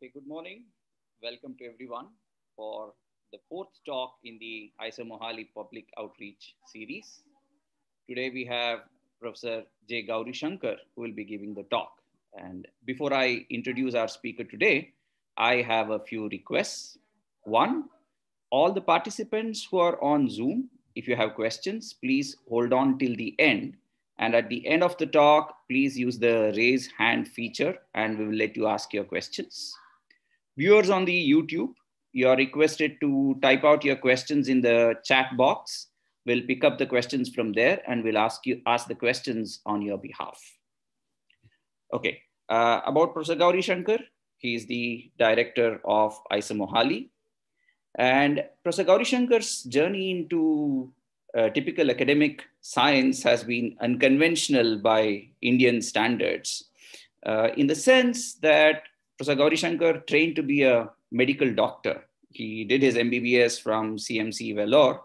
Okay, good morning. Welcome to everyone for the fourth talk in the ISA Mohali Public Outreach Series. Today we have Professor J. Gauri Shankar who will be giving the talk. And before I introduce our speaker today, I have a few requests. One, all the participants who are on Zoom, if you have questions, please hold on till the end. And at the end of the talk, please use the raise hand feature and we will let you ask your questions. Viewers on the YouTube, you are requested to type out your questions in the chat box. We'll pick up the questions from there and we'll ask you ask the questions on your behalf. Okay, uh, about Professor Gauri Shankar, he is the director of ISA Mohali. And Professor Gauri Shankar's journey into uh, typical academic science has been unconventional by Indian standards, uh, in the sense that Professor Gauri Shankar trained to be a medical doctor. He did his MBBS from CMC Vellore.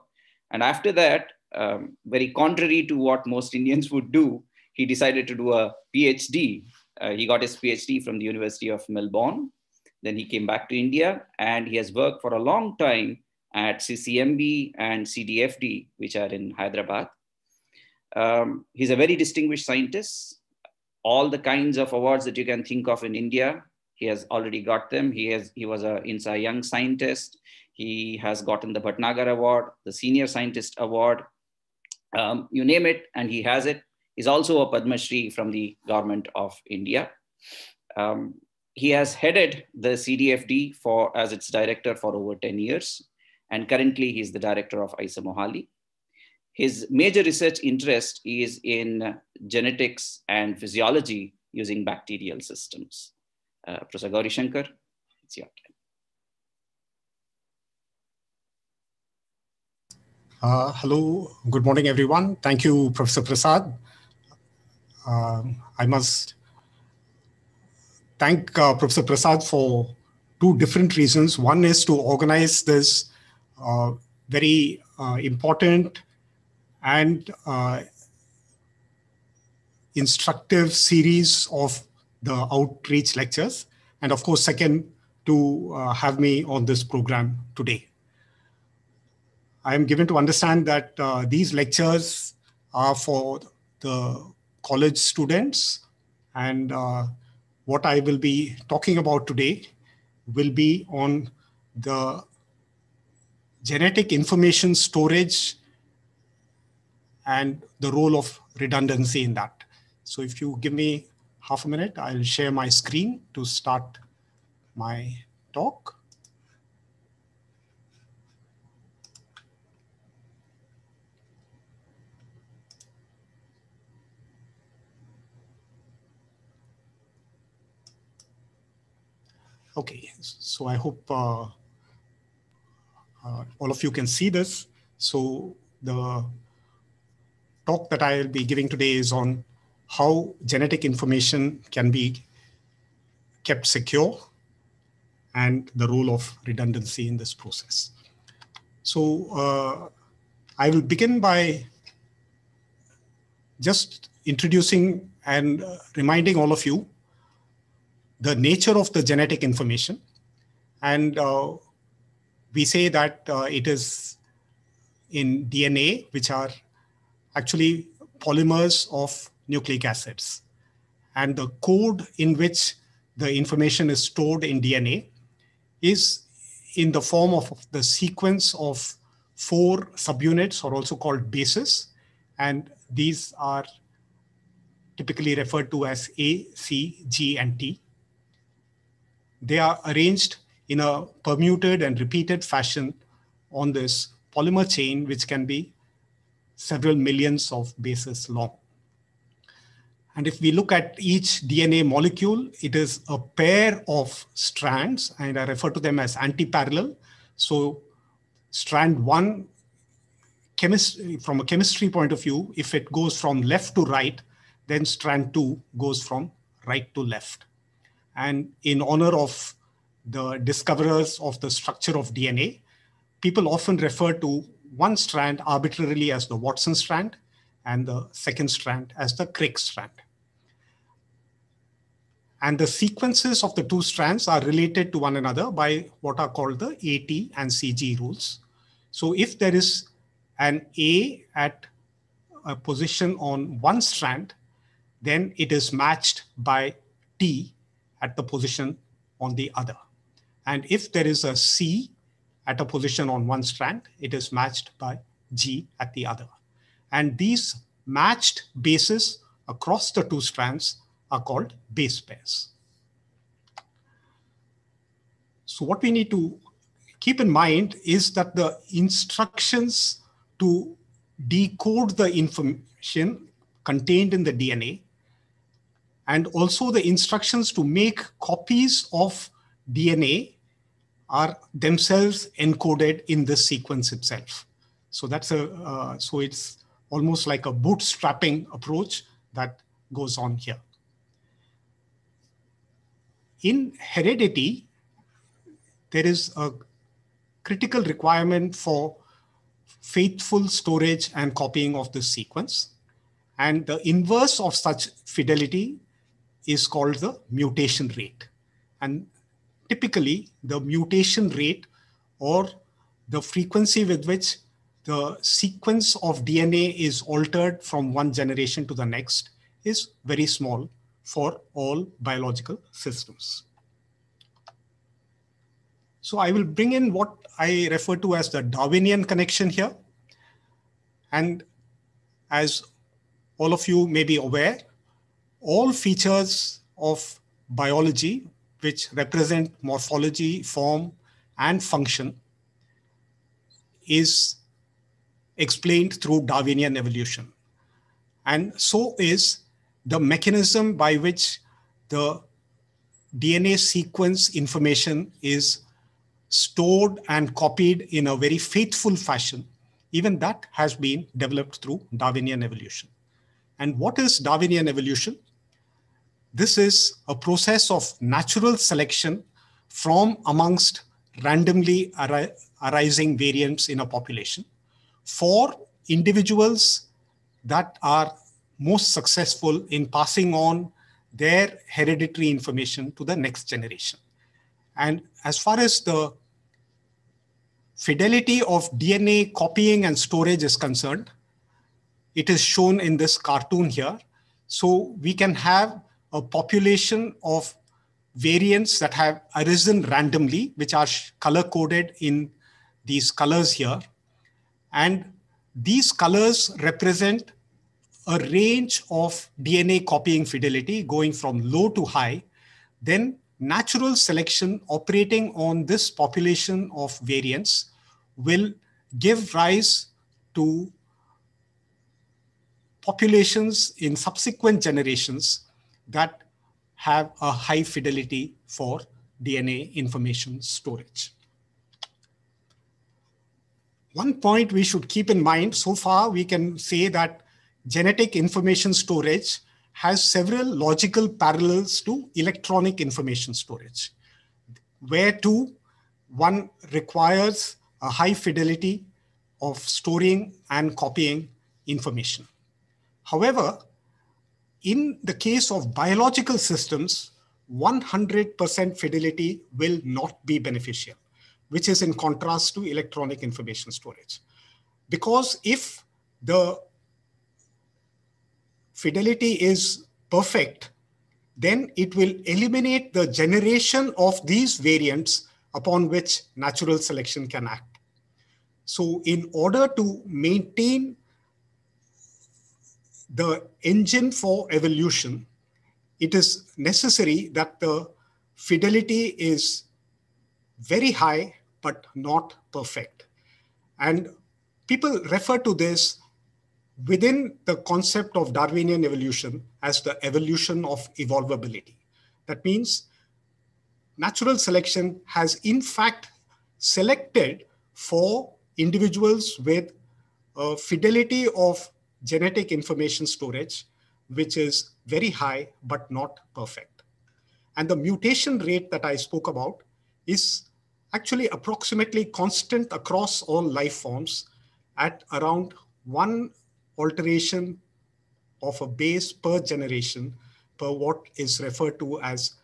And after that, um, very contrary to what most Indians would do, he decided to do a PhD. Uh, he got his PhD from the University of Melbourne. Then he came back to India and he has worked for a long time at CCMB and CDFD, which are in Hyderabad. Um, he's a very distinguished scientist. All the kinds of awards that you can think of in India, he has already got them. He has he was a INSA Young Scientist. He has gotten the Bhatnagar Award, the Senior Scientist Award, um, you name it, and he has it. He's also a Padma Shri from the government of India. Um, he has headed the CDFD for as its director for over 10 years, and currently he's the director of ISA Mohali. His major research interest is in genetics and physiology using bacterial systems. Uh, Professor Gauri Shankar, it's your turn. Uh, hello, good morning, everyone. Thank you, Professor Prasad. Um, I must thank uh, Professor Prasad for two different reasons. One is to organize this uh, very uh, important and uh, instructive series of the outreach lectures, and of course, second, to uh, have me on this program today. I am given to understand that uh, these lectures are for the college students, and uh, what I will be talking about today will be on the genetic information storage and the role of redundancy in that. So if you give me half a minute. I'll share my screen to start my talk. Okay, so I hope uh, uh, all of you can see this. So the talk that I'll be giving today is on how genetic information can be kept secure and the role of redundancy in this process. So uh, I will begin by just introducing and uh, reminding all of you the nature of the genetic information. And uh, we say that uh, it is in DNA, which are actually polymers of nucleic acids. And the code in which the information is stored in DNA is in the form of the sequence of four subunits or also called bases. And these are typically referred to as A, C, G, and T. They are arranged in a permuted and repeated fashion on this polymer chain, which can be several millions of bases long. And if we look at each DNA molecule, it is a pair of strands, and I refer to them as antiparallel. So, strand one, from a chemistry point of view, if it goes from left to right, then strand two goes from right to left. And in honor of the discoverers of the structure of DNA, people often refer to one strand arbitrarily as the Watson strand and the second strand as the Crick strand. And the sequences of the two strands are related to one another by what are called the AT and CG rules. So if there is an A at a position on one strand, then it is matched by T at the position on the other. And if there is a C at a position on one strand, it is matched by G at the other. And these matched bases across the two strands are called base pairs. So what we need to keep in mind is that the instructions to decode the information contained in the DNA and also the instructions to make copies of DNA are themselves encoded in the sequence itself. So that's a uh, so it's almost like a bootstrapping approach that goes on here in heredity, there is a critical requirement for faithful storage and copying of the sequence. And the inverse of such fidelity is called the mutation rate. And typically, the mutation rate or the frequency with which the sequence of DNA is altered from one generation to the next is very small for all biological systems. So I will bring in what I refer to as the Darwinian connection here. And as all of you may be aware, all features of biology, which represent morphology, form, and function, is explained through Darwinian evolution. And so is the mechanism by which the DNA sequence information is stored and copied in a very faithful fashion, even that has been developed through Darwinian evolution. And what is Darwinian evolution? This is a process of natural selection from amongst randomly arising variants in a population for individuals that are most successful in passing on their hereditary information to the next generation. And as far as the fidelity of DNA copying and storage is concerned, it is shown in this cartoon here. So we can have a population of variants that have arisen randomly, which are color coded in these colors here. And these colors represent a range of DNA copying fidelity going from low to high, then natural selection operating on this population of variants will give rise to populations in subsequent generations that have a high fidelity for DNA information storage. One point we should keep in mind so far, we can say that genetic information storage has several logical parallels to electronic information storage, where too one requires a high fidelity of storing and copying information. However, in the case of biological systems, 100% fidelity will not be beneficial, which is in contrast to electronic information storage. Because if the fidelity is perfect, then it will eliminate the generation of these variants upon which natural selection can act. So in order to maintain the engine for evolution, it is necessary that the fidelity is very high, but not perfect. And people refer to this within the concept of Darwinian evolution as the evolution of evolvability. That means natural selection has in fact selected for individuals with a fidelity of genetic information storage, which is very high but not perfect. And the mutation rate that I spoke about is actually approximately constant across all life forms at around one alteration of a base per generation per what is referred to as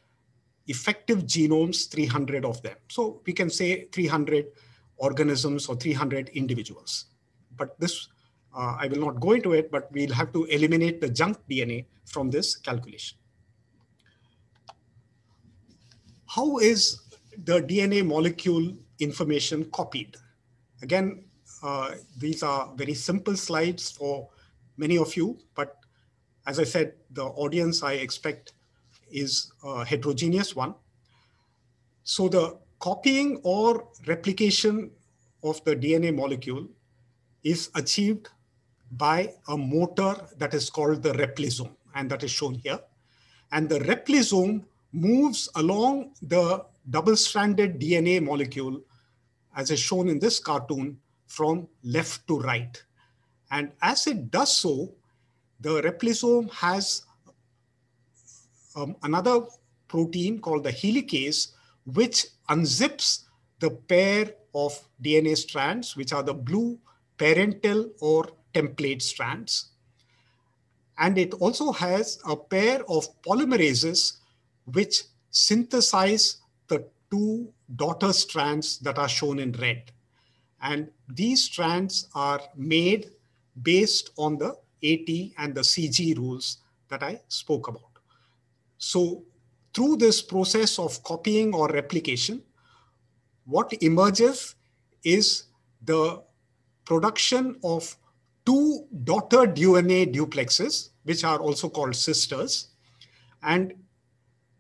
effective genomes, 300 of them. So we can say 300 organisms or 300 individuals. But this, uh, I will not go into it, but we'll have to eliminate the junk DNA from this calculation. How is the DNA molecule information copied? Again, uh, these are very simple slides for many of you, but as I said, the audience I expect is a uh, heterogeneous one. So the copying or replication of the DNA molecule is achieved by a motor that is called the replisome, and that is shown here. And the replisome moves along the double-stranded DNA molecule, as is shown in this cartoon, from left to right. And as it does so, the replisome has um, another protein called the helicase, which unzips the pair of DNA strands, which are the blue parental or template strands. And it also has a pair of polymerases which synthesize the two daughter strands that are shown in red. And these strands are made based on the AT and the CG rules that I spoke about. So through this process of copying or replication, what emerges is the production of two daughter DNA duplexes, which are also called sisters. And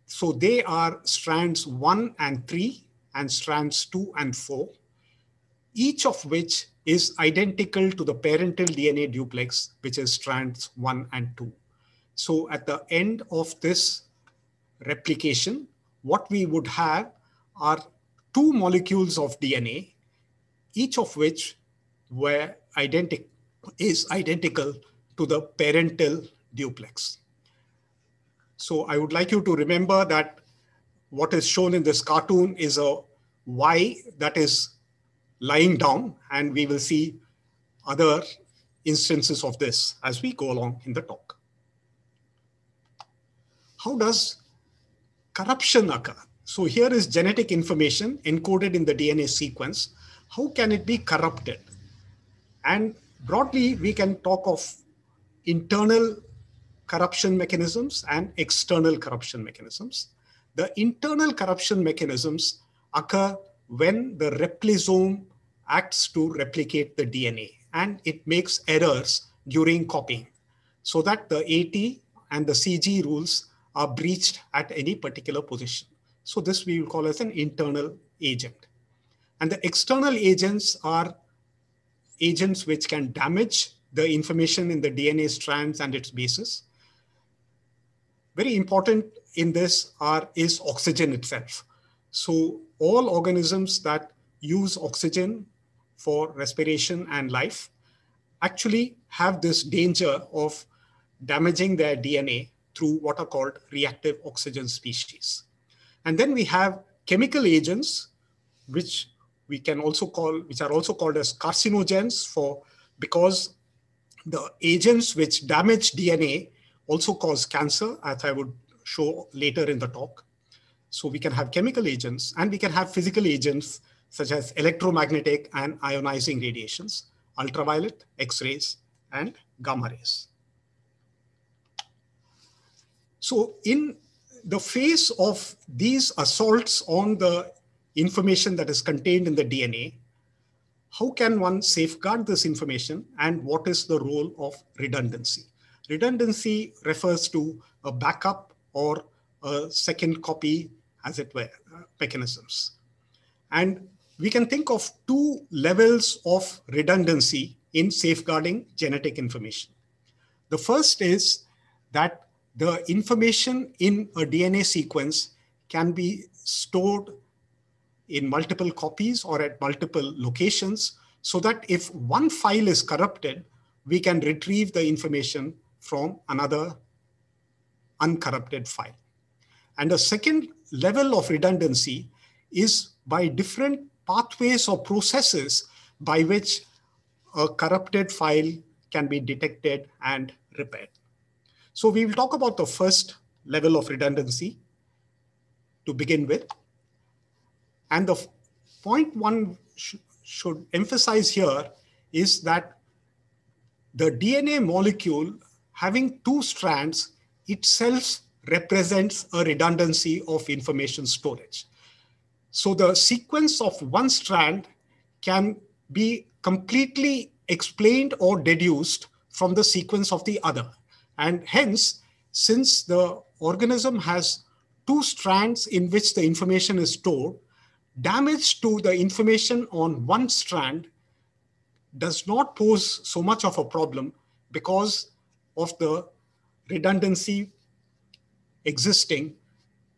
so they are strands one and three and strands two and four each of which is identical to the parental DNA duplex, which is strands one and two. So at the end of this replication, what we would have are two molecules of DNA, each of which were identical is identical to the parental duplex. So I would like you to remember that what is shown in this cartoon is a Y that is lying down, and we will see other instances of this as we go along in the talk. How does corruption occur? So here is genetic information encoded in the DNA sequence. How can it be corrupted? And broadly, we can talk of internal corruption mechanisms and external corruption mechanisms. The internal corruption mechanisms occur when the replisome acts to replicate the DNA and it makes errors during copying so that the AT and the CG rules are breached at any particular position. So this we will call as an internal agent. And the external agents are agents which can damage the information in the DNA strands and its bases. Very important in this are, is oxygen itself. So all organisms that use oxygen for respiration and life actually have this danger of damaging their DNA through what are called reactive oxygen species. And then we have chemical agents, which we can also call, which are also called as carcinogens for because the agents which damage DNA also cause cancer, as I would show later in the talk. So we can have chemical agents and we can have physical agents such as electromagnetic and ionizing radiations, ultraviolet, X-rays, and gamma rays. So in the face of these assaults on the information that is contained in the DNA, how can one safeguard this information and what is the role of redundancy? Redundancy refers to a backup or a second copy, as it were, uh, mechanisms. And we can think of two levels of redundancy in safeguarding genetic information. The first is that the information in a DNA sequence can be stored in multiple copies or at multiple locations so that if one file is corrupted, we can retrieve the information from another uncorrupted file. And the second level of redundancy is by different pathways or processes by which a corrupted file can be detected and repaired. So we will talk about the first level of redundancy to begin with. And the point one sh should emphasize here is that the DNA molecule having two strands itself represents a redundancy of information storage. So the sequence of one strand can be completely explained or deduced from the sequence of the other. And hence, since the organism has two strands in which the information is stored, damage to the information on one strand does not pose so much of a problem because of the redundancy existing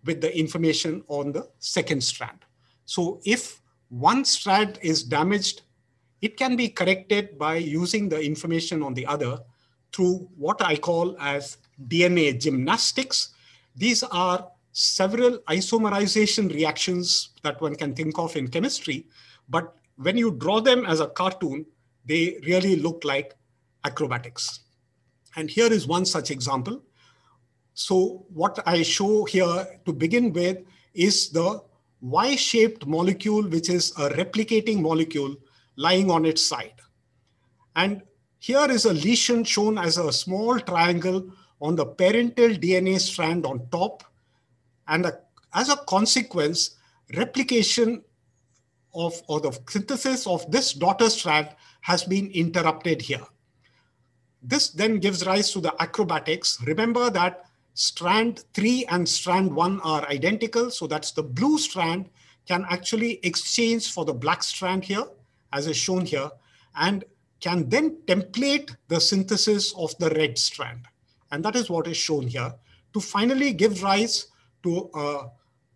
with the information on the second strand. So if one strand is damaged, it can be corrected by using the information on the other through what I call as DNA gymnastics. These are several isomerization reactions that one can think of in chemistry, but when you draw them as a cartoon, they really look like acrobatics. And here is one such example. So what I show here to begin with is the Y-shaped molecule, which is a replicating molecule lying on its side. And here is a lesion shown as a small triangle on the parental DNA strand on top. And a, as a consequence, replication of or the synthesis of this daughter strand has been interrupted here. This then gives rise to the acrobatics. Remember that strand three and strand one are identical. So that's the blue strand can actually exchange for the black strand here, as is shown here, and can then template the synthesis of the red strand. And that is what is shown here to finally give rise to a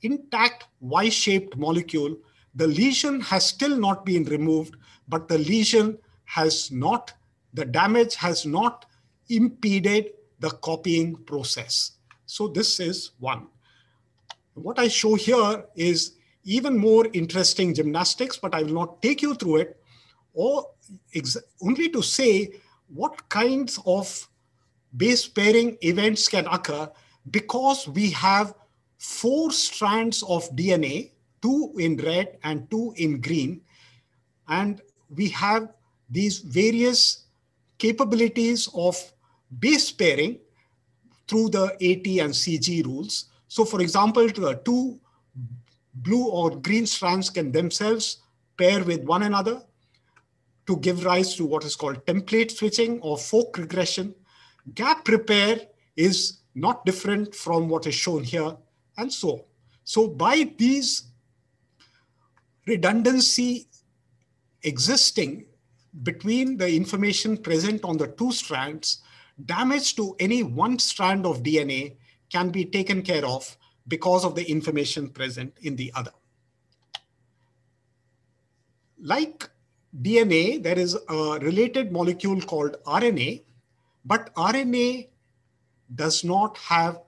intact Y-shaped molecule. The lesion has still not been removed, but the lesion has not, the damage has not impeded the copying process. So this is one. What I show here is even more interesting gymnastics, but I will not take you through it, or only to say what kinds of base pairing events can occur because we have four strands of DNA, two in red and two in green. And we have these various capabilities of base pairing through the AT and CG rules. So for example, two blue or green strands can themselves pair with one another to give rise to what is called template switching or fork regression. Gap repair is not different from what is shown here and so on. So by these redundancy existing between the information present on the two strands, damage to any one strand of DNA can be taken care of because of the information present in the other. Like DNA, there is a related molecule called RNA, but RNA does not have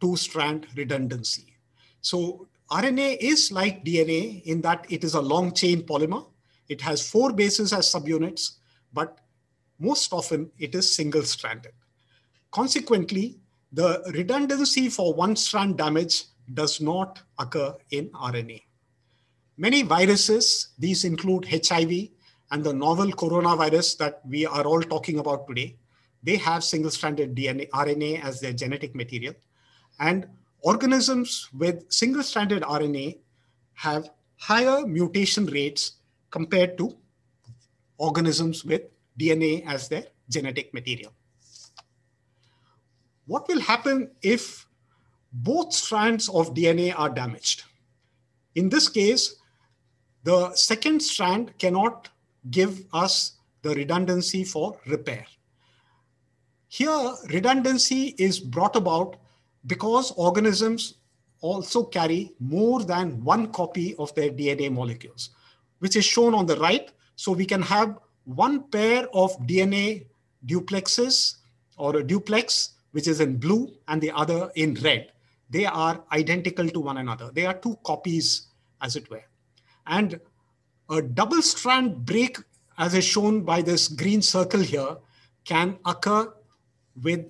two strand redundancy. So RNA is like DNA in that it is a long chain polymer. It has four bases as subunits, but most often it is single stranded. Consequently, the redundancy for one strand damage does not occur in RNA. Many viruses, these include HIV and the novel coronavirus that we are all talking about today, they have single stranded DNA, RNA as their genetic material. And organisms with single stranded RNA have higher mutation rates compared to organisms with DNA as their genetic material. What will happen if both strands of DNA are damaged? In this case, the second strand cannot give us the redundancy for repair. Here, redundancy is brought about because organisms also carry more than one copy of their DNA molecules, which is shown on the right. So we can have one pair of DNA duplexes or a duplex, which is in blue and the other in red. They are identical to one another. They are two copies, as it were. And a double strand break, as is shown by this green circle here, can occur with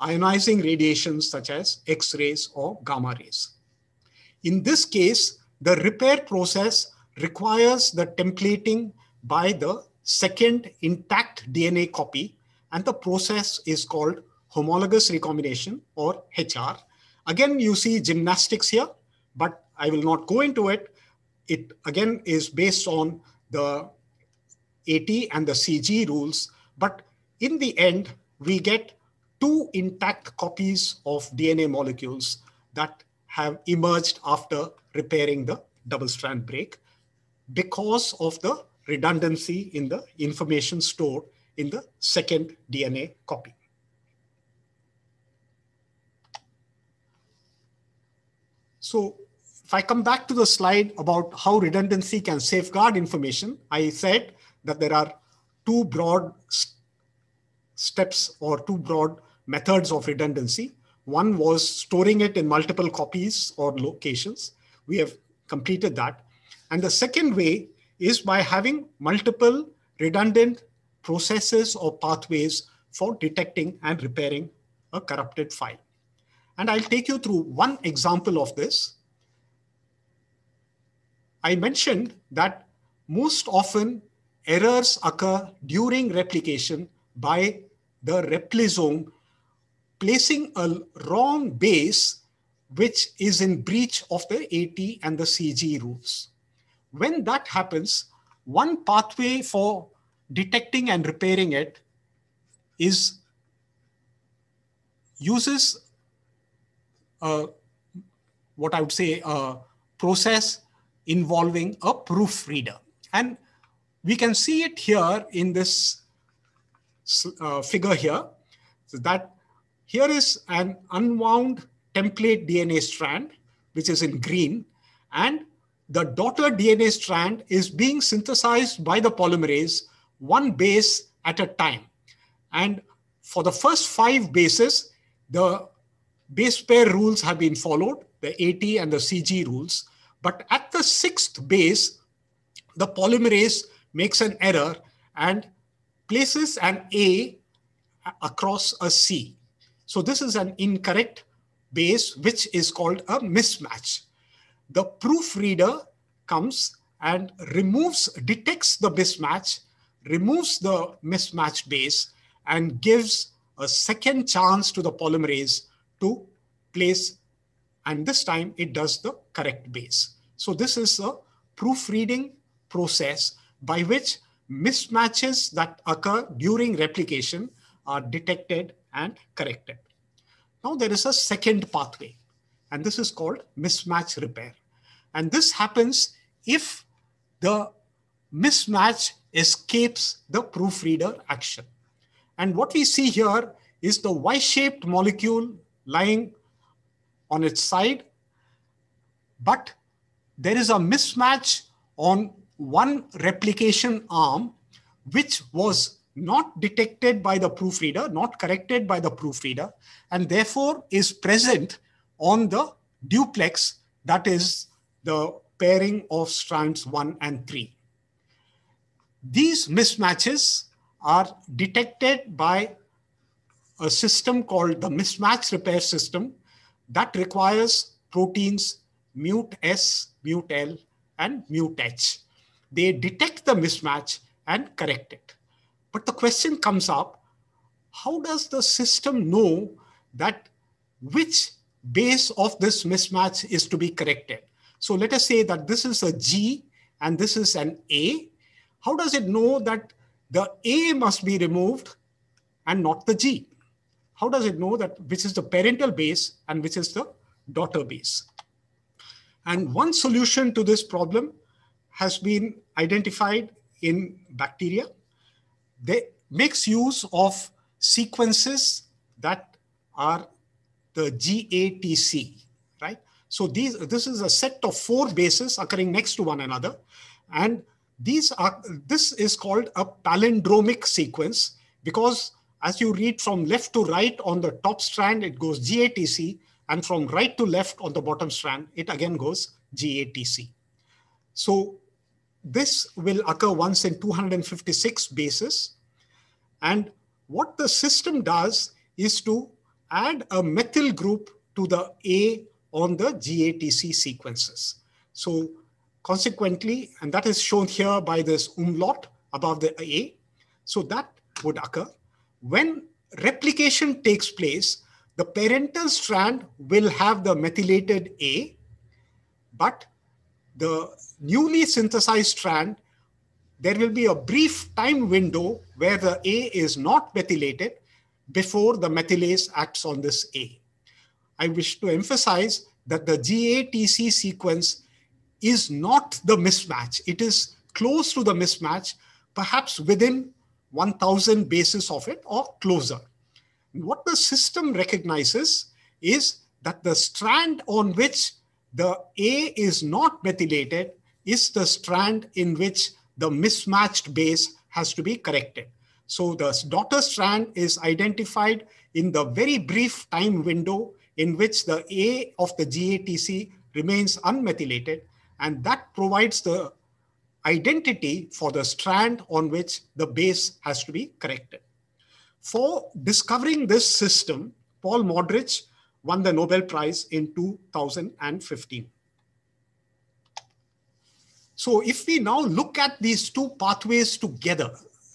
ionizing radiations such as X rays or gamma rays. In this case, the repair process requires the templating by the second intact DNA copy. And the process is called homologous recombination or HR. Again, you see gymnastics here, but I will not go into it. It again is based on the AT and the CG rules. But in the end, we get two intact copies of DNA molecules that have emerged after repairing the double strand break because of the redundancy in the information stored in the second DNA copy. So if I come back to the slide about how redundancy can safeguard information, I said that there are two broad st steps or two broad methods of redundancy. One was storing it in multiple copies or locations. We have completed that. And the second way is by having multiple redundant processes or pathways for detecting and repairing a corrupted file. And I'll take you through one example of this. I mentioned that most often errors occur during replication by the replisome placing a wrong base which is in breach of the AT and the CG rules. When that happens, one pathway for detecting and repairing it is uses uh, what I would say a process involving a proofreader. And we can see it here in this uh, figure here. So that here is an unwound template DNA strand, which is in green. And the daughter DNA strand is being synthesized by the polymerase one base at a time. And for the first five bases, the base pair rules have been followed, the AT and the CG rules. But at the sixth base, the polymerase makes an error and places an A across a C. So this is an incorrect base, which is called a mismatch the proofreader comes and removes, detects the mismatch, removes the mismatched base, and gives a second chance to the polymerase to place. And this time it does the correct base. So this is a proofreading process by which mismatches that occur during replication are detected and corrected. Now there is a second pathway, and this is called mismatch repair. And this happens if the mismatch escapes the proofreader action. And what we see here is the Y-shaped molecule lying on its side, but there is a mismatch on one replication arm, which was not detected by the proofreader, not corrected by the proofreader, and therefore is present on the duplex that is the pairing of strands one and three. These mismatches are detected by a system called the mismatch repair system that requires proteins mute S, mute L, and mute H. They detect the mismatch and correct it. But the question comes up, how does the system know that which base of this mismatch is to be corrected? So let us say that this is a G and this is an A. How does it know that the A must be removed and not the G? How does it know that which is the parental base and which is the daughter base? And one solution to this problem has been identified in bacteria. They makes use of sequences that are the GATC, so these, this is a set of four bases occurring next to one another. And these are, this is called a palindromic sequence because as you read from left to right on the top strand, it goes GATC. And from right to left on the bottom strand, it again goes GATC. So this will occur once in 256 bases. And what the system does is to add a methyl group to the A on the GATC sequences. So consequently, and that is shown here by this umlaut above the A. So that would occur. When replication takes place, the parental strand will have the methylated A, but the newly synthesized strand, there will be a brief time window where the A is not methylated before the methylase acts on this A. I wish to emphasize that the GATC sequence is not the mismatch. It is close to the mismatch, perhaps within 1000 bases of it or closer. What the system recognizes is that the strand on which the A is not methylated is the strand in which the mismatched base has to be corrected. So the daughter strand is identified in the very brief time window in which the A of the GATC remains unmethylated, and that provides the identity for the strand on which the base has to be corrected. For discovering this system, Paul Modrich won the Nobel Prize in 2015. So if we now look at these two pathways together,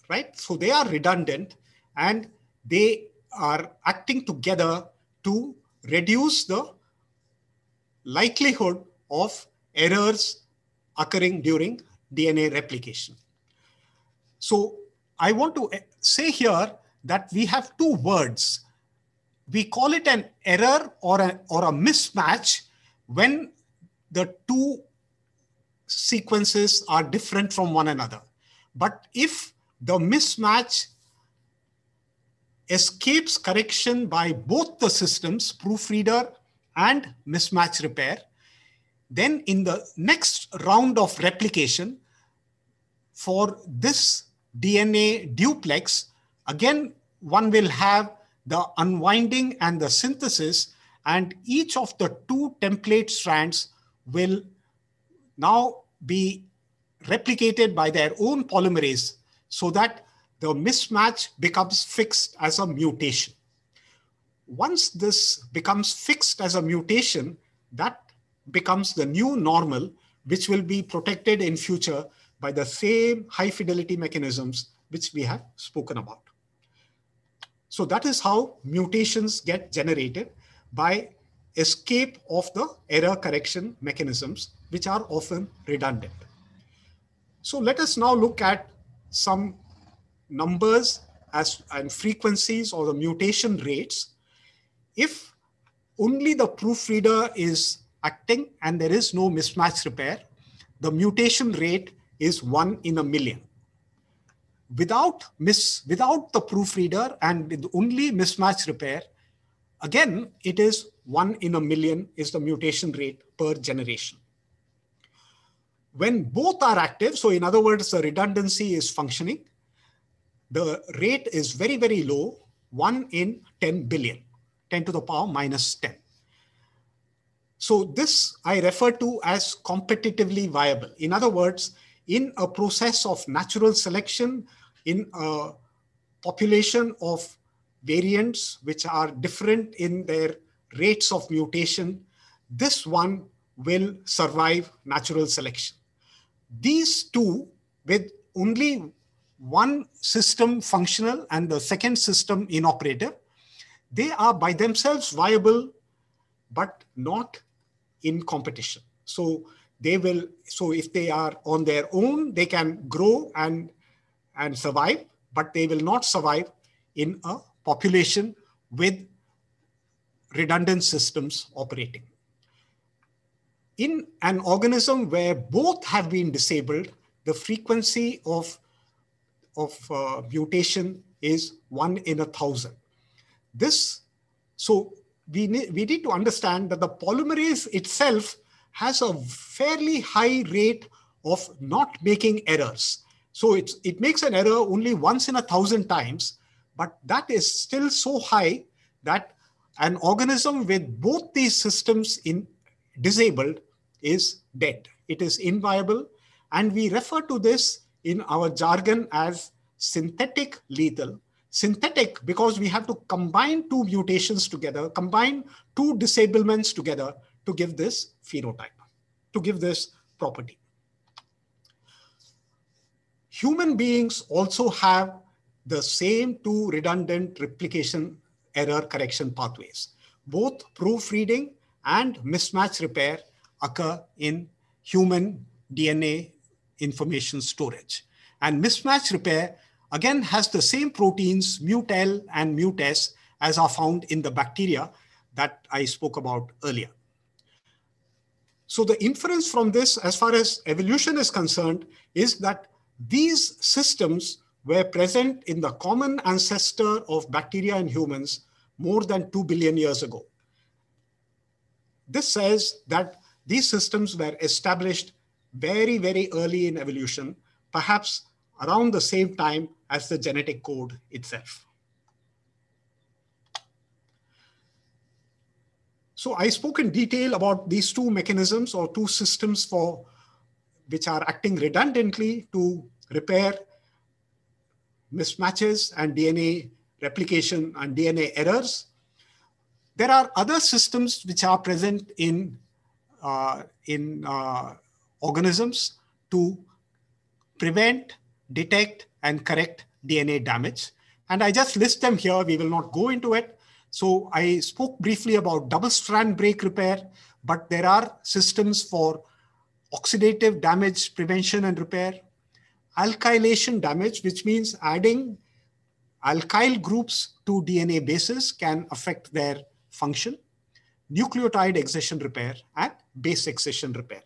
right? So they are redundant and they are acting together to reduce the likelihood of errors occurring during DNA replication. So I want to eh, say here that we have two words. We call it an error or a, or a mismatch when the two sequences are different from one another. But if the mismatch escapes correction by both the systems, proofreader and mismatch repair. Then in the next round of replication for this DNA duplex, again, one will have the unwinding and the synthesis and each of the two template strands will now be replicated by their own polymerase so that the mismatch becomes fixed as a mutation. Once this becomes fixed as a mutation, that becomes the new normal, which will be protected in future by the same high fidelity mechanisms which we have spoken about. So that is how mutations get generated by escape of the error correction mechanisms, which are often redundant. So let us now look at some numbers as and frequencies or the mutation rates if only the proofreader is acting and there is no mismatch repair the mutation rate is 1 in a million without miss without the proofreader and only mismatch repair again it is 1 in a million is the mutation rate per generation when both are active so in other words the redundancy is functioning the rate is very, very low, one in 10 billion, 10 to the power minus 10. So this I refer to as competitively viable. In other words, in a process of natural selection, in a population of variants which are different in their rates of mutation, this one will survive natural selection. These two, with only one system functional and the second system inoperative. They are by themselves viable, but not in competition. So they will, so if they are on their own, they can grow and, and survive, but they will not survive in a population with redundant systems operating. In an organism where both have been disabled, the frequency of of uh, mutation is one in a thousand. This, so we, ne- we need to understand that the polymerase itself has a fairly high rate of not making errors. So it's, it makes an error only once in a thousand times, but that is still so high that an organism with both these systems in disabled is dead. It is inviable. And we refer to this in our jargon as synthetic lethal. Synthetic because we have to combine two mutations together, combine two disablements together to give this phenotype, to give this property. Human beings also have the same two redundant replication error correction pathways. Both proofreading and mismatch repair occur in human DNA information storage. And mismatch repair again has the same proteins mutel and mutes as are found in the bacteria that I spoke about earlier. So the inference from this, as far as evolution is concerned, is that these systems were present in the common ancestor of bacteria and humans more than 2 billion years ago. This says that these systems were established very, very early in evolution, perhaps around the same time as the genetic code itself. So I spoke in detail about these two mechanisms or two systems for which are acting redundantly to repair mismatches and DNA replication and DNA errors. There are other systems which are present in, uh, in uh, organisms to prevent, detect, and correct DNA damage. And I just list them here. We will not go into it. So I spoke briefly about double strand break repair, but there are systems for oxidative damage prevention and repair, alkylation damage, which means adding alkyl groups to DNA bases can affect their function, nucleotide excision repair, and base excision repair.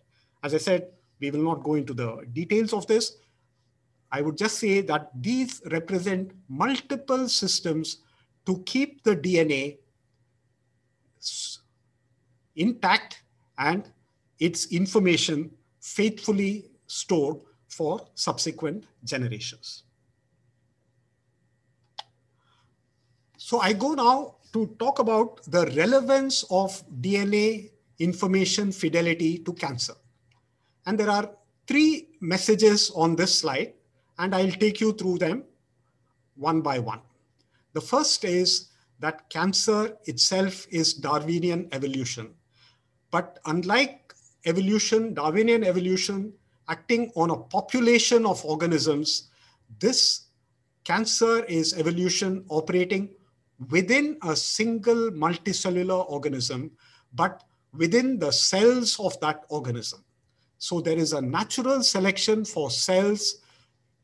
As I said, we will not go into the details of this. I would just say that these represent multiple systems to keep the DNA intact and its information faithfully stored for subsequent generations. So I go now to talk about the relevance of DNA information fidelity to cancer. And there are three messages on this slide, and I'll take you through them one by one. The first is that cancer itself is Darwinian evolution. But unlike evolution, Darwinian evolution acting on a population of organisms, this cancer is evolution operating within a single multicellular organism, but within the cells of that organism. So there is a natural selection for cells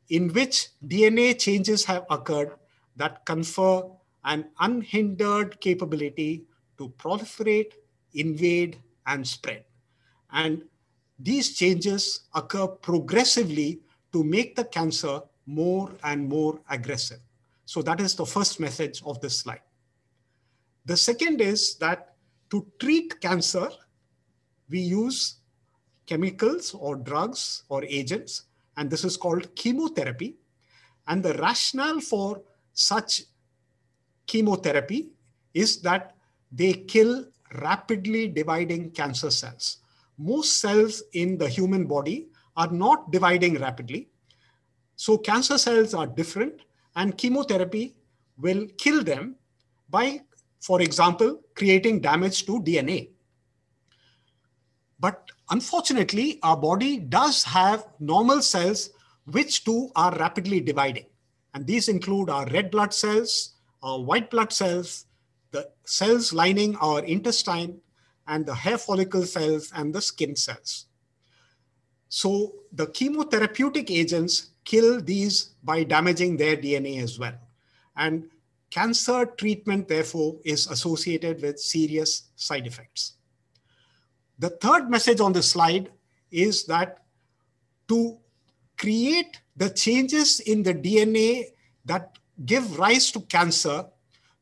in which DNA changes have occurred that confer an unhindered capability to proliferate, invade, and spread. And these changes occur progressively to make the cancer more and more aggressive. So that is the first message of this slide. The second is that to treat cancer, we use chemicals or drugs or agents, and this is called chemotherapy. And the rationale for such chemotherapy is that they kill rapidly dividing cancer cells. Most cells in the human body are not dividing rapidly. So cancer cells are different and chemotherapy will kill them by, for example, creating damage to DNA. But Unfortunately, our body does have normal cells which too are rapidly dividing. And these include our red blood cells, our white blood cells, the cells lining our intestine, and the hair follicle cells and the skin cells. So the chemotherapeutic agents kill these by damaging their DNA as well. And cancer treatment, therefore, is associated with serious side effects. The third message on the slide is that to create the changes in the DNA that give rise to cancer,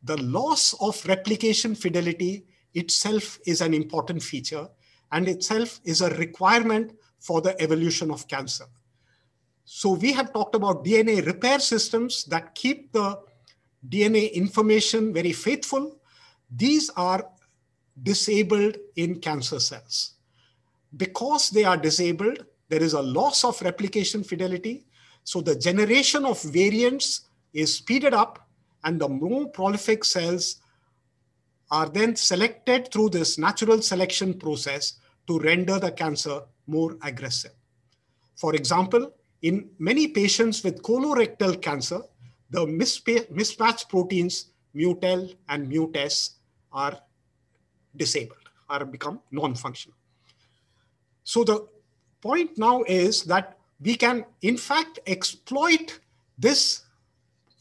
the loss of replication fidelity itself is an important feature and itself is a requirement for the evolution of cancer. So we have talked about DNA repair systems that keep the DNA information very faithful. These are disabled in cancer cells. Because they are disabled, there is a loss of replication fidelity. So the generation of variants is speeded up and the more prolific cells are then selected through this natural selection process to render the cancer more aggressive. For example, in many patients with colorectal cancer, the mismatched proteins MUTEL and MUTES are disabled or become non-functional. So the point now is that we can in fact exploit this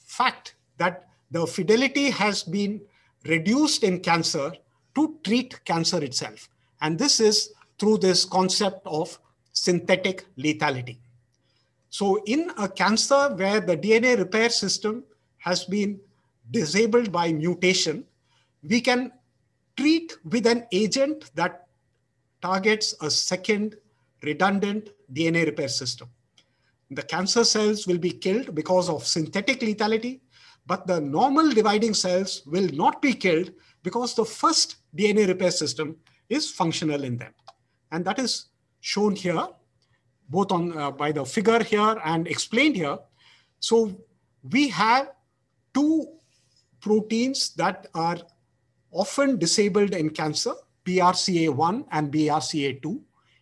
fact that the fidelity has been reduced in cancer to treat cancer itself. And this is through this concept of synthetic lethality. So in a cancer where the DNA repair system has been disabled by mutation, we can treat with an agent that targets a second redundant DNA repair system. The cancer cells will be killed because of synthetic lethality, but the normal dividing cells will not be killed because the first DNA repair system is functional in them. And that is shown here, both on uh, by the figure here and explained here. So we have two proteins that are often disabled in cancer, BRCA1 and BRCA2,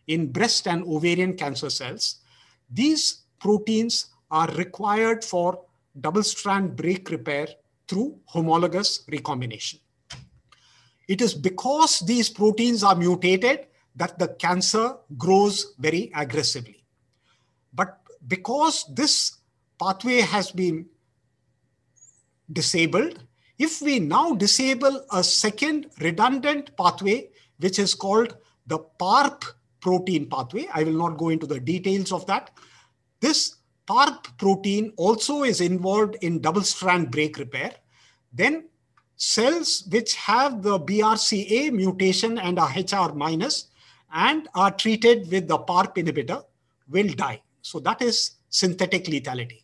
in breast and ovarian cancer cells. These proteins are required for double strand break repair through homologous recombination. It is because these proteins are mutated that the cancer grows very aggressively. But because this pathway has been disabled, if we now disable a second redundant pathway, which is called the PARP protein pathway, I will not go into the details of that. This PARP protein also is involved in double strand break repair. Then cells which have the BRCA mutation and HR minus and are treated with the PARP inhibitor will die. So that is synthetic lethality.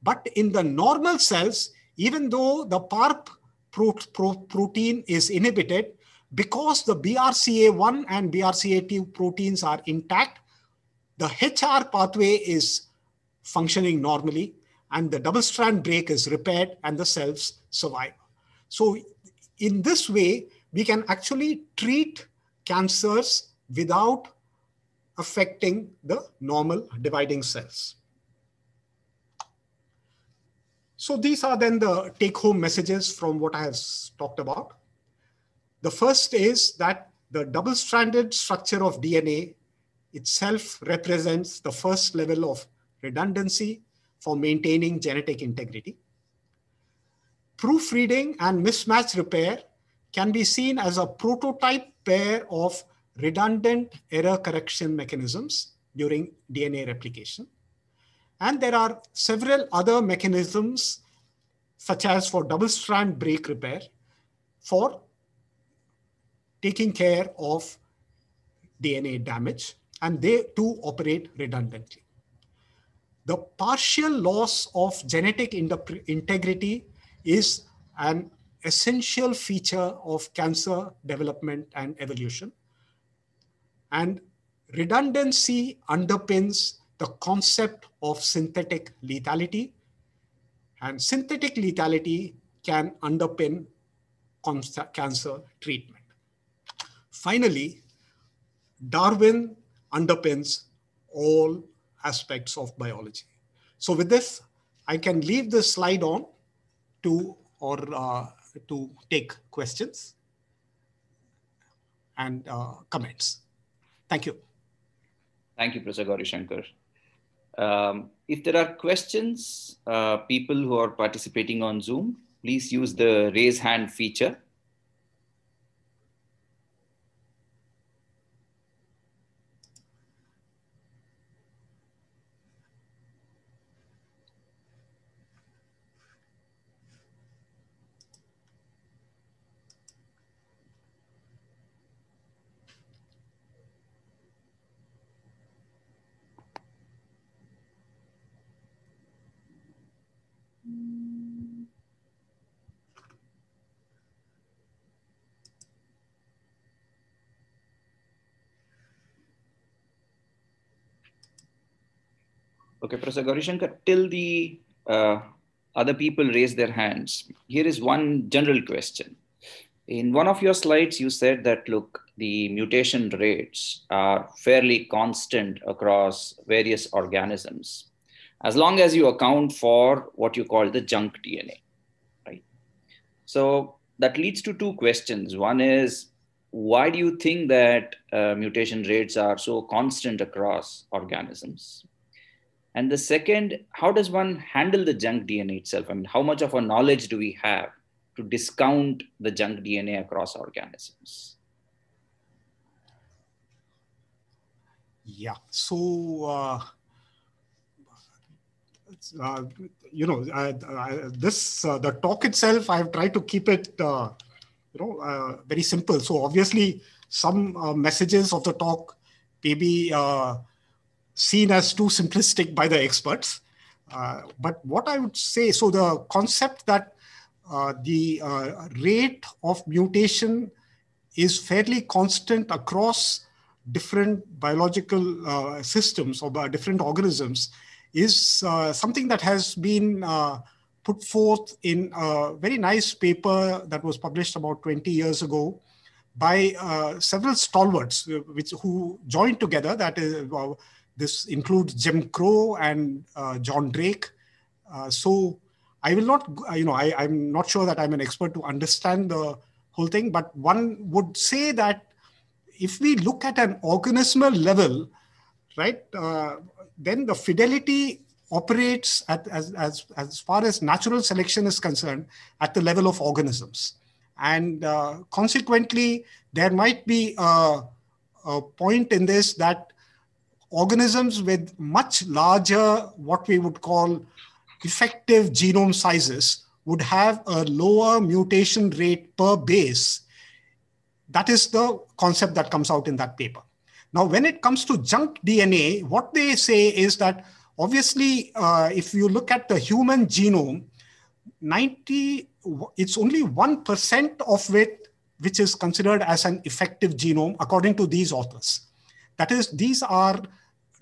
But in the normal cells, even though the PARP pro- pro- protein is inhibited, because the BRCA1 and BRCA2 proteins are intact, the HR pathway is functioning normally and the double strand break is repaired and the cells survive. So, in this way, we can actually treat cancers without affecting the normal dividing cells. So these are then the take home messages from what I have talked about. The first is that the double stranded structure of DNA itself represents the first level of redundancy for maintaining genetic integrity. Proofreading and mismatch repair can be seen as a prototype pair of redundant error correction mechanisms during DNA replication. And there are several other mechanisms, such as for double strand break repair, for taking care of DNA damage, and they too operate redundantly. The partial loss of genetic integrity is an essential feature of cancer development and evolution. And redundancy underpins the concept of synthetic lethality. And synthetic lethality can underpin cancer treatment. Finally, Darwin underpins all aspects of biology. So with this, I can leave this slide on to or uh, to take questions and uh, comments. Thank you. Thank you, Professor Gauri Shankar. Um, if there are questions, uh, people who are participating on Zoom, please use the raise hand feature. Okay, Professor Gaurishankar, till the uh, other people raise their hands, here is one general question. In one of your slides, you said that, look, the mutation rates are fairly constant across various organisms, as long as you account for what you call the junk DNA, right? So that leads to two questions. One is, why do you think that uh, mutation rates are so constant across organisms? And the second, how does one handle the junk DNA itself? I mean, how much of a knowledge do we have to discount the junk DNA across organisms? Yeah. So, uh, uh, you know, I, I, this uh, the talk itself. I've tried to keep it, uh, you know, uh, very simple. So obviously, some uh, messages of the talk maybe seen as too simplistic by the experts. Uh, but what I would say, so the concept that uh, the uh, rate of mutation is fairly constant across different biological uh, systems or different organisms is uh, something that has been uh, put forth in a very nice paper that was published about 20 years ago by several stalwarts which, who joined together that is this includes Jim Crow and uh, John Drake. Uh, so I will not, uh, you know, I, I'm not sure that I'm an expert to understand the whole thing, but one would say that if we look at an organismal level, right, uh, then the fidelity operates at, as, as, as far as natural selection is concerned at the level of organisms. And uh, consequently, there might be a, a, point in this that organisms with much larger, what we would call effective genome sizes, would have a lower mutation rate per base. That is the concept that comes out in that paper. Now, when it comes to junk DNA, what they say is that obviously, uh, if you look at the human genome, 90, it's only 1% of it which is considered as an effective genome according to these authors. That is, these are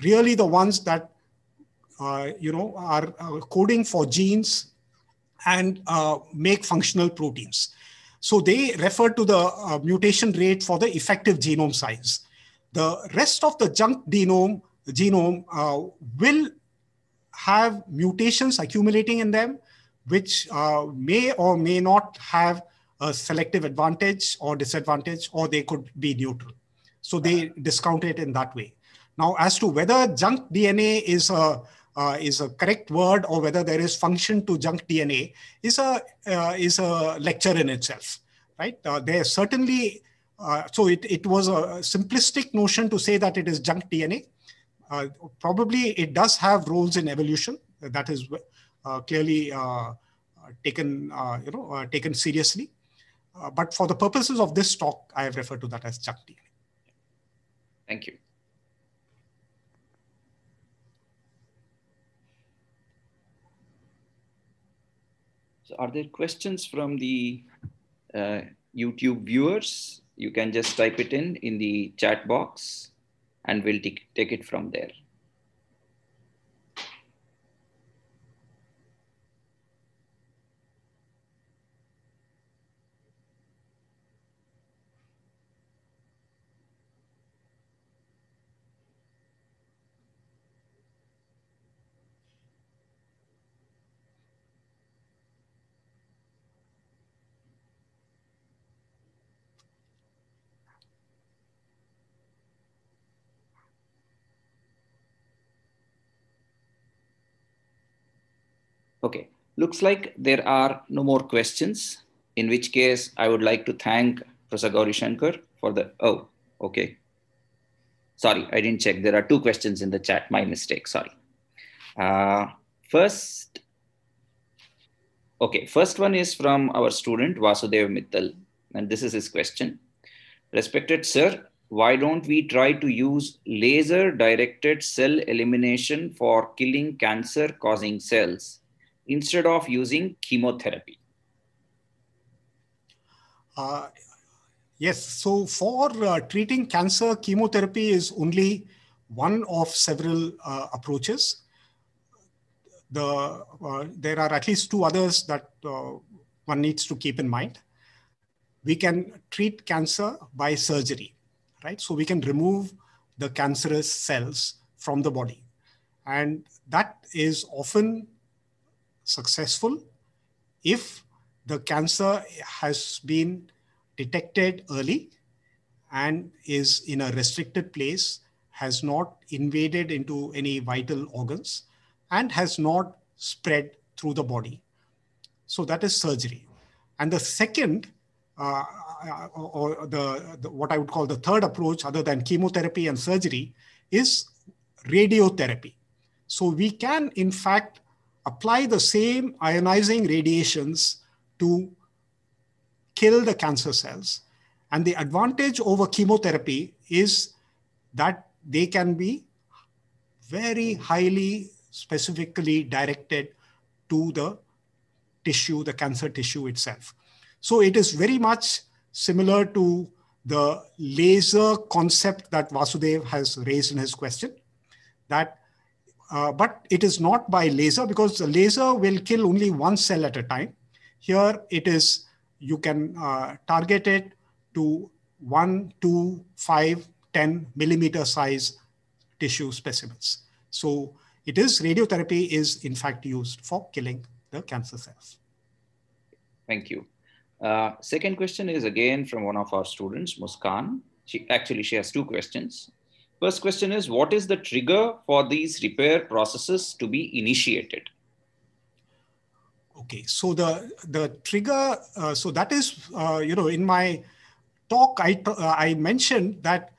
really the ones that uh, you know are, uh, coding for genes and uh, make functional proteins. So they refer to the uh, mutation rate for the effective genome size. The rest of the junk genome genome uh, will have mutations accumulating in them, which uh, may or may not have a selective advantage or disadvantage, or they could be neutral. So they discount it in that way. Now, as to whether junk DNA is a uh, is a correct word or whether there is function to junk DNA is a uh, is a lecture in itself, right? Uh, there certainly uh, so it, it was a simplistic notion to say that it is junk DNA. Uh, probably it does have roles in evolution. That is uh, clearly taken you know taken seriously. but for the purposes of this talk, I have referred to that as junk DNA. Thank you. So are there questions from the uh, YouTube viewers? You can just type it in in the chat box and we'll take, take it from there. Looks like there are no more questions, in which case I would like to thank Professor Gauri Shankar for the, oh, okay. Sorry, I didn't check. There are two questions in the chat, my mistake, sorry. Uh, first, okay, first one is from our student Vasudev Mittal, and this is his question. Respected sir, why don't we try to use laser directed cell elimination for killing cancer causing cells? instead of using chemotherapy? Uh, yes, so for uh, treating cancer, chemotherapy is only one of several uh, approaches. The, uh, there are at least two others that uh, one needs to keep in mind. We can treat cancer by surgery, right? So we can remove the cancerous cells from the body. And that is often successful if the cancer has been detected early and is in a restricted place, has not invaded into any vital organs, and has not spread through the body. So that is surgery. And the second, uh, uh or the, the, what I would call the third approach, other than chemotherapy and surgery, is radiotherapy. So we can, in fact, apply the same ionizing radiations to kill the cancer cells. And the advantage over chemotherapy is that they can be very highly specifically directed to the tissue, the cancer tissue itself. So it is very much similar to the laser concept that Vasudev has raised in his question, that uh, but it is not by laser because the laser will kill only one cell at a time. Here it is, you can uh, target it to 1, 2, 5, 10 millimeter size tissue specimens. So it is radiotherapy is in fact used for killing the cancer cells. Thank you. Uh, second question is again from one of our students, Muskan. She actually she has two questions. First question is What is the trigger for these repair processes to be initiated? Okay, so the, the trigger, uh, so that is, uh, you know, in my talk, I, uh, I mentioned that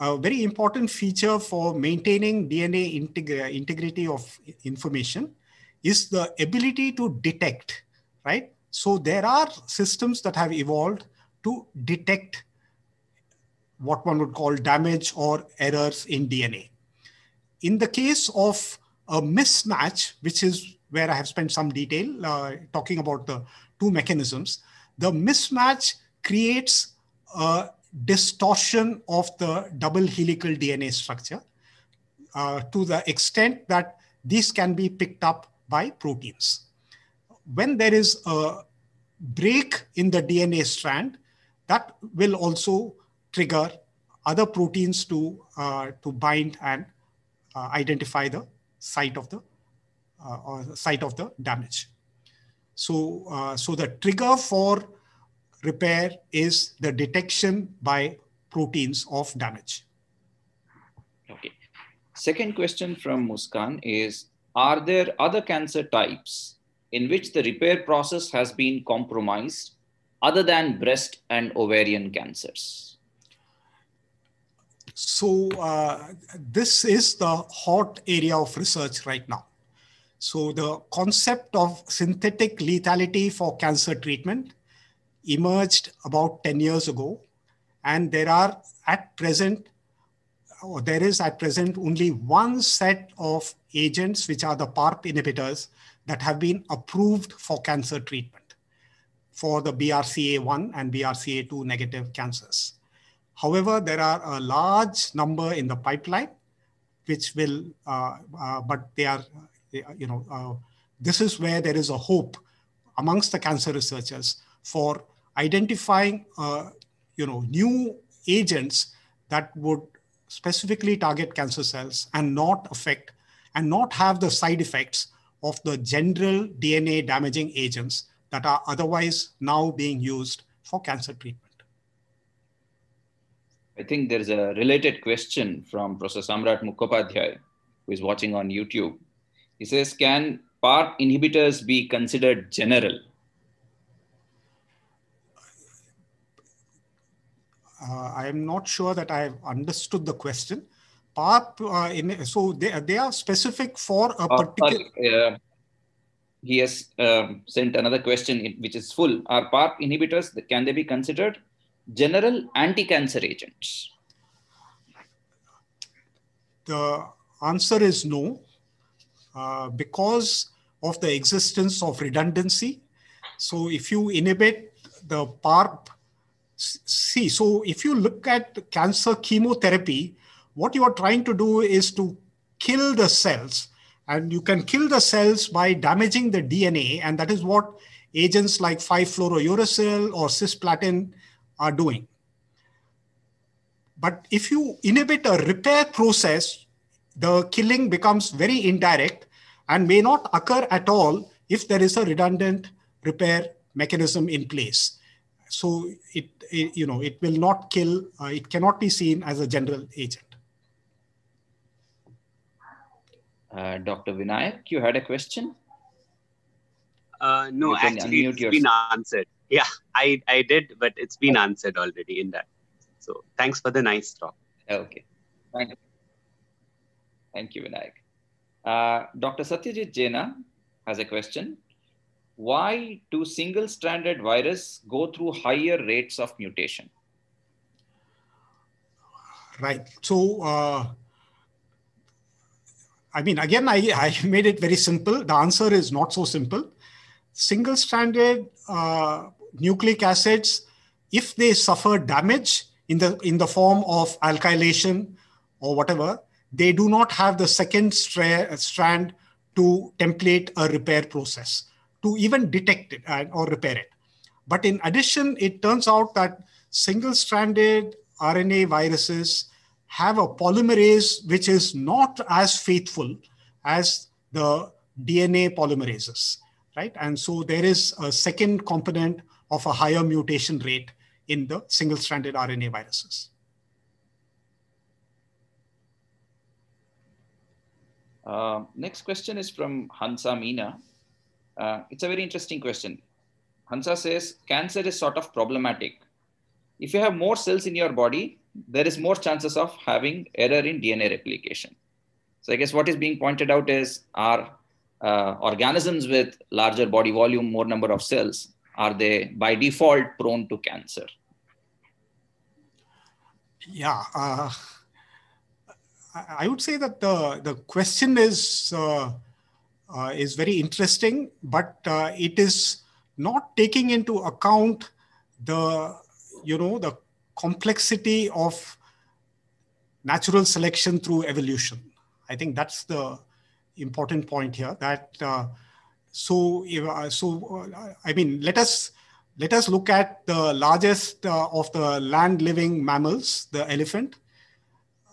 a very important feature for maintaining DNA integ- integrity of information is the ability to detect, right? So there are systems that have evolved to detect what one would call damage or errors in DNA. In the case of a mismatch, which is where I have spent some detail uh, talking about the two mechanisms, the mismatch creates a distortion of the double helical DNA structure uh, to the extent that these can be picked up by proteins. When there is a break in the DNA strand, that will also trigger other proteins to, uh, to bind and uh, identify the site of the uh, or site of the damage. So, uh, so the trigger for repair is the detection by proteins of damage. Okay. Second question from Muskan is, are there other cancer types in which the repair process has been compromised other than breast and ovarian cancers? So uh, this is the hot area of research right now. So the concept of synthetic lethality for cancer treatment emerged about 10 years ago. And there are at present, or there is at present only one set of agents, which are the PARP inhibitors that have been approved for cancer treatment for the BRCA1 and BRCA2 negative cancers. However, there are a large number in the pipeline, which will, uh, uh, but they are, uh, you know, uh, this is where there is a hope amongst the cancer researchers for identifying, uh, you know, new agents that would specifically target cancer cells and not affect and not have the side effects of the general DNA damaging agents that are otherwise now being used for cancer treatment. I think there's a related question from Professor Samrat Mukhopadhyay, who is watching on YouTube. He says, Can PARP inhibitors be considered general? Uh, I am not sure that I have understood the question. PARP, uh, in, so they, they are specific for a uh, particular. Uh, he has um, sent another question which is full. Are PARP inhibitors, can they be considered general anti-cancer agents? The answer is no, uh, because of the existence of redundancy. So if you inhibit the PARP, see, so if you look at cancer chemotherapy, what you are trying to do is to kill the cells and you can kill the cells by damaging the DNA. And that is what agents like 5-fluorouracil or cisplatin are doing. But if you inhibit a repair process, the killing becomes very indirect and may not occur at all if there is a redundant repair mechanism in place. So it, it you know, it will not kill, uh, it cannot be seen as a general agent. Uh, Dr. Vinayak, you had a question? Uh, no, actually, it's been answered yeah, I, I did, but it's been answered already in that. So thanks for the nice talk. Okay. Thank you. Thank you, Vinayak. Uh, Dr. Satyajit Jena has a question. Why do single-stranded virus go through higher rates of mutation? Right. So, uh, I mean, again, I, I made it very simple. The answer is not so simple. Single-stranded uh, nucleic acids, if they suffer damage in the in the form of alkylation or whatever, they do not have the second stra- strand to template a repair process to even detect it and, or repair it. But in addition, it turns out that single-stranded RNA viruses have a polymerase which is not as faithful as the DNA polymerases, right? And so there is a second component of a higher mutation rate in the single-stranded RNA viruses. Uh, next question is from Hansa Meena. Uh, it's a very interesting question. Hansa says, cancer is sort of problematic. If you have more cells in your body, there is more chances of having error in DNA replication. So I guess what is being pointed out is are uh, organisms with larger body volume, more number of cells, are they by default prone to cancer? Yeah, uh, I would say that the, the question is uh, uh, is very interesting, but uh, it is not taking into account the you know the complexity of natural selection through evolution. I think that's the important point here that uh, so, uh, so uh, I mean, let us let us look at the largest uh, of the land-living mammals, the elephant.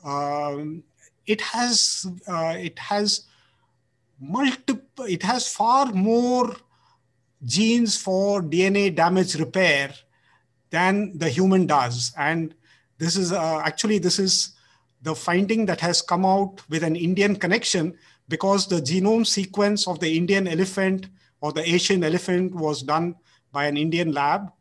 Um, it has it has multiple. It has far more genes for DNA damage repair than the human does, and this is uh, actually this is the finding that has come out with an indian connection because the genome sequence of the Indian elephant or the Asian elephant was done by an Indian lab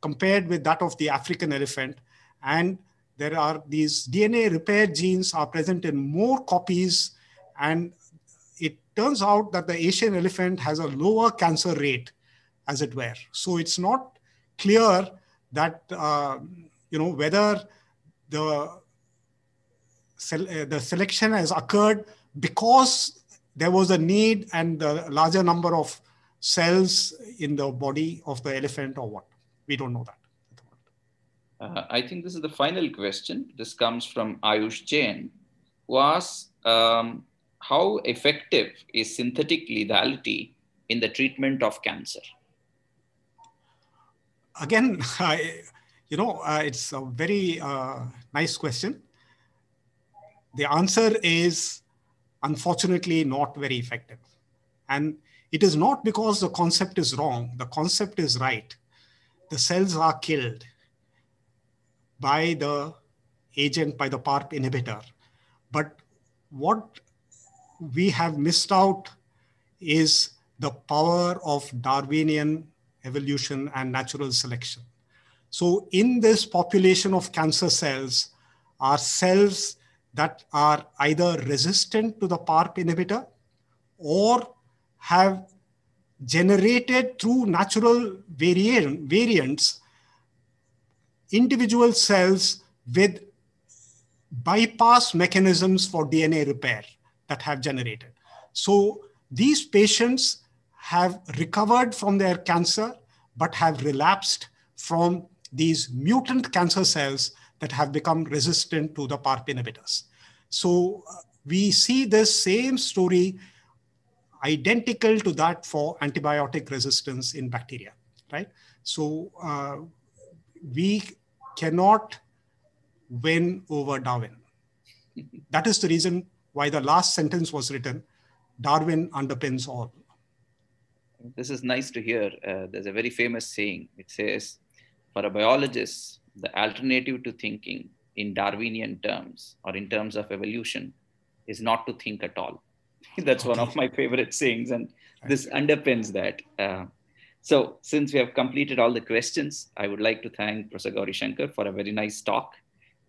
compared with that of the African elephant. And there are these DNA repair genes are present in more copies. And it turns out that the Asian elephant has a lower cancer rate, as it were. So it's not clear that, uh, you know, whether the, uh, the selection has occurred because there was a need and the larger number of cells in the body of the elephant or what? We don't know that. Uh, I think this is the final question. This comes from Ayush Jain, who asks um, How effective is synthetic lethality in the treatment of cancer? Again, I, you know, uh, it's a very uh, nice question. The answer is unfortunately not very effective. And it is not because the concept is wrong, the concept is right. The cells are killed by the agent, by the PARP inhibitor. But what we have missed out is the power of Darwinian evolution and natural selection. So, in this population of cancer cells are cells that are either resistant to the PARP inhibitor or have generated through natural variant, variants individual cells with bypass mechanisms for DNA repair that have generated. So these patients have recovered from their cancer but have relapsed from these mutant cancer cells that have become resistant to the PARP inhibitors. So uh, we see this same story identical to that for antibiotic resistance in bacteria, right? So uh, we cannot win over Darwin. that is the reason why the last sentence was written, Darwin underpins all. This is nice to hear. Uh, there's a very famous saying. It says, for a biologist, the alternative to thinking in Darwinian terms or in terms of evolution is not to think at all. That's okay. one of my favorite sayings, and this underpins that. Uh, so, since we have completed all the questions, I would like to thank Professor Gauri Shankar for a very nice talk,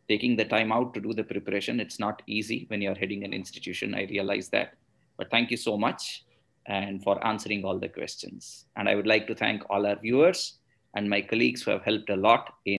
taking the time out to do the preparation. It's not easy when you're heading an institution, I realize that. But thank you so much and for answering all the questions. And I would like to thank all our viewers and my colleagues who have helped a lot in.